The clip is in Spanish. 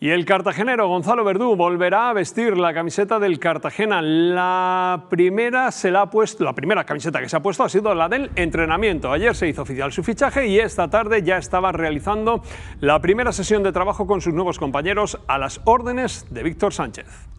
Y el cartagenero Gonzalo Verdú volverá a vestir la camiseta del Cartagena. La primera se la ha puesto, la primera camiseta que se ha puesto ha sido la del entrenamiento. Ayer se hizo oficial su fichaje y esta tarde ya estaba realizando la primera sesión de trabajo con sus nuevos compañeros a las órdenes de Víctor Sánchez.